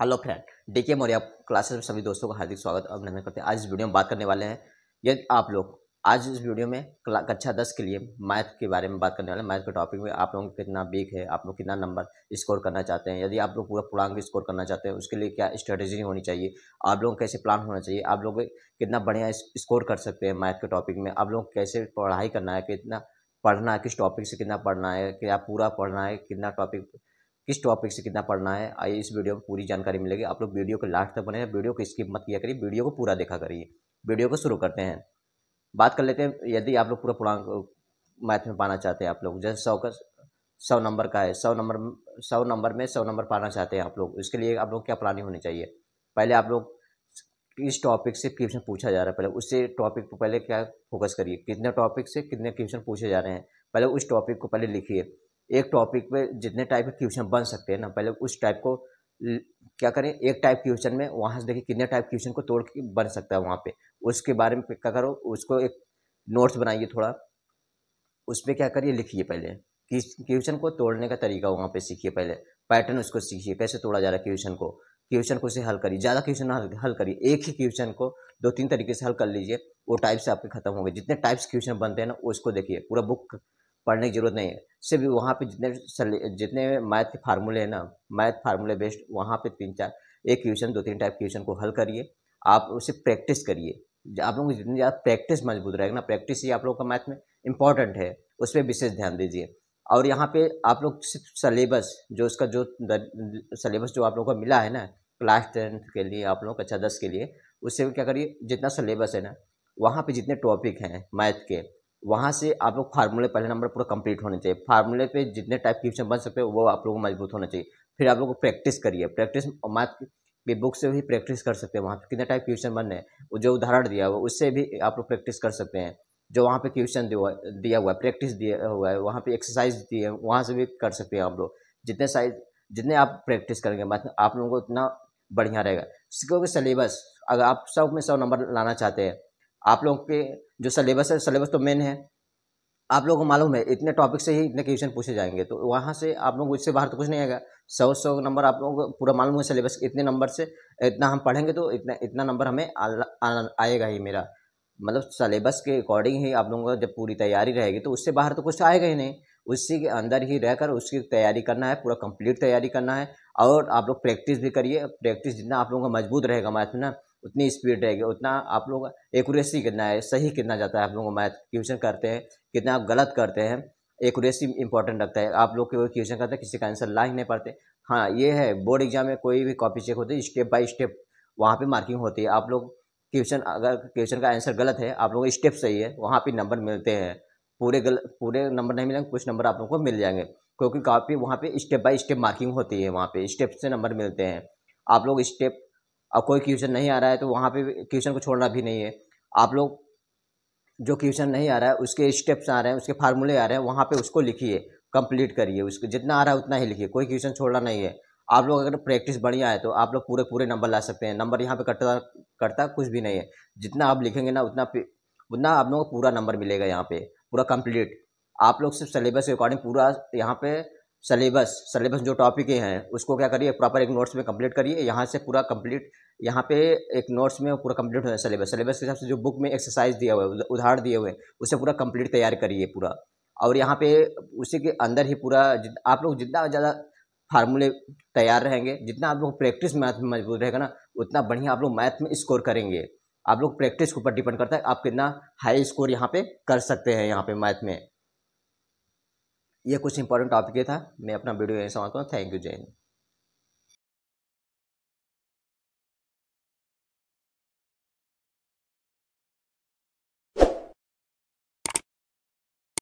hello friend D K Maurya classes में सभी दोस्तों का हार्दिक स्वागत और अभिनंदन करते हैं आज इस वीडियो में बात करने वाले हैं यदि आप लोग आज इस वीडियो में कक्षा दस के लिए मैथ के बारे में बात करने वाले हैं मैथ के टॉपिक में आप लोगों को कितना वीक है आप लोग कितना नंबर स्कोर करना चाहते हैं यदि आप लोग पूरा पूर्णांक स्कोर करना चाहते हैं उसके लिए क्या स्ट्रेटेजी होनी चाहिए आप लोगों कैसे प्लान होना चाहिए आप लोग कितना बढ़िया स्कोर कर सकते हैं मैथ के टॉपिक में आप लोग कैसे पढ़ाई करना है कितना पढ़ना है किस टॉपिक से कितना पढ़ना है क्या पूरा पढ़ना है कितना टॉपिक किस टॉपिक से कितना पढ़ना है आइए इस वीडियो में पूरी जानकारी मिलेगी आप लोग वीडियो को लास्ट तक बने वीडियो को स्किप मत किया करिए वीडियो को पूरा देखा करिए वीडियो को शुरू करते हैं बात कर लेते हैं यदि आप लोग पूरा पूर्णांक मैथ में पाना चाहते हैं आप लोग जैसे सौ का सौ नंबर का है सौ नंबर सौ नंबर में सौ नंबर पाना चाहते हैं आप लोग इसके लिए आप लोग क्या प्लानिंग होनी चाहिए पहले आप लोग इस टॉपिक से क्वेश्चन पूछा जा रहा है पहले उससे टॉपिक पर पहले क्या फोकस करिए कितने टॉपिक से कितने क्वेश्चन पूछे जा रहे हैं पहले उस टॉपिक को पहले लिखिए एक टॉपिक पे जितने टाइप के क्वेश्चन बन सकते हैं ना पहले उस टाइप को क्या करें एक टाइप क्वेश्चन में वहाँ से देखिए कितने टाइप क्वेश्चन को तोड़ के बन सकता है वहाँ पे उसके बारे में क्या करो उसको एक नोट्स बनाइए थोड़ा उस पर क्या करिए लिखिए पहले क्वेश्चन को तोड़ने का तरीका वहाँ पे सीखिए पहले पैटर्न उसको सीखिए कैसे तोड़ा जा रहा है क्वेश्चन को क्वेश्चन को उसे हल करिए ज़्यादा क्वेश्चन हल हल करिए एक ही क्वेश्चन को दो तीन तरीके से हल कर लीजिए वो टाइप से आपके खत्म हो गए जितने टाइप्स क्वेश्चन बनते हैं ना उसको देखिए पूरा बुक पढ़ने की ज़रूरत नहीं है सिर्फ वहाँ पे जितने जितने मैथ के फार्मूले हैं ना मैथ फार्मूले बेस्ड वहाँ पे तीन चार एक क्वेश्चन दो तीन टाइप क्वेश्चन को हल करिए आप उसे प्रैक्टिस करिए आप लोगों की जितनी ज़्यादा प्रैक्टिस मजबूत रहेगा ना प्रैक्टिस ही आप लोग का मैथ में इंपॉर्टेंट है उस पर विशेष ध्यान दीजिए और यहाँ पे आप लोग सिर्फ सलेबस जो उसका जो सलेबस जो आप लोगों को मिला है ना क्लास टेंथ के लिए आप लोग कक्षा दस के लिए उससे क्या करिए जितना सलेबस है ना वहाँ पे जितने टॉपिक हैं मैथ के वहाँ से आप लोग फार्मूले पहले नंबर पूरा कंप्लीट होने चाहिए फार्मूले पे जितने टाइप के क्वेश्चन बन सकते हो वो आप लोगों को मजबूत होना चाहिए फिर आप लोग प्रैक्टिस करिए प्रैक्टिस मैथ की बुक से भी प्रैक्टिस कर सकते हैं वहाँ पर कितने टाइप क्वेश्चन बनने वो जो उदाहरण दिया हुआ उससे भी आप लोग प्रैक्टिस कर सकते हैं जो वहाँ पर क्वेश्चन दिया हुआ है प्रैक्टिस दिया हुआ है वहाँ पर एक्सरसाइज दिए वहाँ से भी कर सकते हैं आप लोग जितने साइज जितने आप प्रैक्टिस करेंगे मैथ आप लोगों को उतना बढ़िया रहेगा क्योंकि सिलेबस अगर आप सब में सौ नंबर लाना चाहते हैं आप लोग के जो सलेबस है सलेबस तो मेन है आप लोगों को मालूम है इतने टॉपिक से ही इतने क्वेश्चन पूछे जाएंगे तो वहाँ से आप लोग इससे बाहर तो कुछ नहीं आएगा सौ सौ नंबर आप लोगों को पूरा मालूम है सलेबस इतने नंबर से इतना हम पढ़ेंगे तो इतना इतना नंबर हमें आ, आ, आएगा ही मेरा मतलब सलेबस के अकॉर्डिंग ही आप लोगों का जब पूरी तैयारी रहेगी तो उससे बाहर तो कुछ तो आएगा ही नहीं उसी के अंदर ही रहकर उसकी तैयारी करना है पूरा कंप्लीट तैयारी करना है और आप लोग प्रैक्टिस भी करिए प्रैक्टिस जितना आप लोगों का मजबूत रहेगा मैथ में ना उतनी स्पीड रहेगी उतना आप लोग एकूरेसी कितना है सही कितना जाता है आप लोगों को मैथ क्वेश्चन करते हैं कितना आप गलत करते हैं एकूरेसी इंपॉर्टेंट रखता है आप लोग के क्वेश्चन करते हैं किसी का आंसर ला ही नहीं पाते हाँ ये है बोर्ड एग्जाम में कोई भी कॉपी चेक होती है स्टेप बाई स्टेप वहाँ पर मार्किंग होती है आप लोग क्वेश्चन अगर क्वेश्चन का आंसर गलत है आप लोगों को स्टेप सही है वहाँ पर नंबर मिलते हैं पूरे गल पूरे नंबर नहीं मिलेंगे कुछ नंबर आप लोगों को मिल जाएंगे क्योंकि काफ़ी वहाँ पे स्टेप बाय स्टेप मार्किंग होती है वहाँ पे स्टेप से नंबर मिलते हैं आप लोग स्टेप अब कोई क्वेश्चन नहीं आ रहा है तो वहाँ पे क्वेश्चन को छोड़ना भी नहीं है आप लोग जो क्वेश्चन नहीं आ रहा है उसके स्टेप्स आ रहे हैं उसके फार्मूले आ रहे हैं वहाँ पे उसको लिखिए कंप्लीट करिए उसको जितना आ रहा है उतना ही लिखिए कोई क्वेश्चन छोड़ना नहीं है आप लोग अगर प्रैक्टिस बढ़िया है तो आप लोग पूरे पूरे नंबर ला सकते हैं नंबर यहाँ पर कटता कटता कुछ भी नहीं है जितना आप लिखेंगे ना उतना उतना आप लोगों को पूरा नंबर मिलेगा यहाँ पर पूरा कम्प्लीट आप लोग सिर्फ सिलेबस के अकॉर्डिंग पूरा यहाँ पे सलेबस सलेबस जो टॉपिक हैं उसको क्या करिए प्रॉपर एक नोट्स में कंप्लीट करिए यहाँ से पूरा कंप्लीट यहाँ पे एक नोट्स में पूरा कंप्लीट होना सलेबस सलेबस के हिसाब से जो बुक में एक्सरसाइज दिया हुआ है उधार दिए हुए उसे पूरा कंप्लीट तैयार करिए पूरा और यहाँ पे उसी के अंदर ही पूरा आप लोग जितना ज़्यादा फार्मूले तैयार रहेंगे जितना आप लोग प्रैक्टिस मैथ में मजबूत रहेगा ना उतना बढ़िया आप लोग मैथ में स्कोर करेंगे आप लोग प्रैक्टिस के ऊपर डिपेंड करता है आप कितना हाई स्कोर यहाँ पे कर सकते हैं यहाँ पे मैथ में यह कुछ इंपॉर्टेंट टॉपिक था मैं अपना वीडियो यहीं समझता हूँ थैंक यू जय हिंद